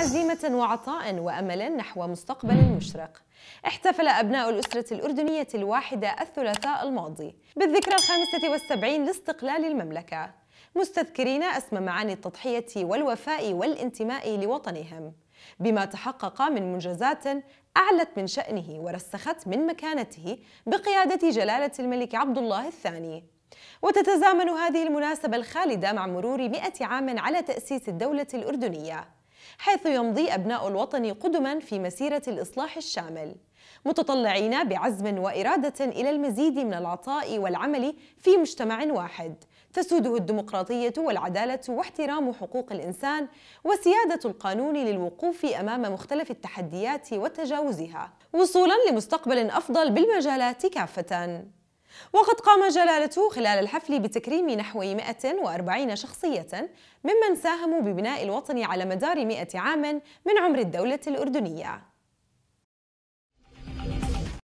عزيمة وعطاء وأمل نحو مستقبل مشرق احتفل أبناء الأسرة الأردنية الواحدة الثلاثاء الماضي بالذكرى الخامسة والسبعين لاستقلال المملكة مستذكرين أسمى معاني التضحية والوفاء والانتماء لوطنهم بما تحقق من منجزات أعلت من شأنه ورسخت من مكانته بقيادة جلالة الملك عبد الله الثاني وتتزامن هذه المناسبة الخالدة مع مرور مئة عام على تأسيس الدولة الأردنية حيث يمضي أبناء الوطن قدما في مسيرة الإصلاح الشامل متطلعين بعزم وإرادة إلى المزيد من العطاء والعمل في مجتمع واحد تسوده الديمقراطية والعدالة واحترام حقوق الإنسان وسيادة القانون للوقوف أمام مختلف التحديات وتجاوزها وصولا لمستقبل أفضل بالمجالات كافة وقد قام جلالته خلال الحفل بتكريم نحو 140 شخصية ممن ساهموا ببناء الوطن على مدار 100 عام من عمر الدولة الأردنية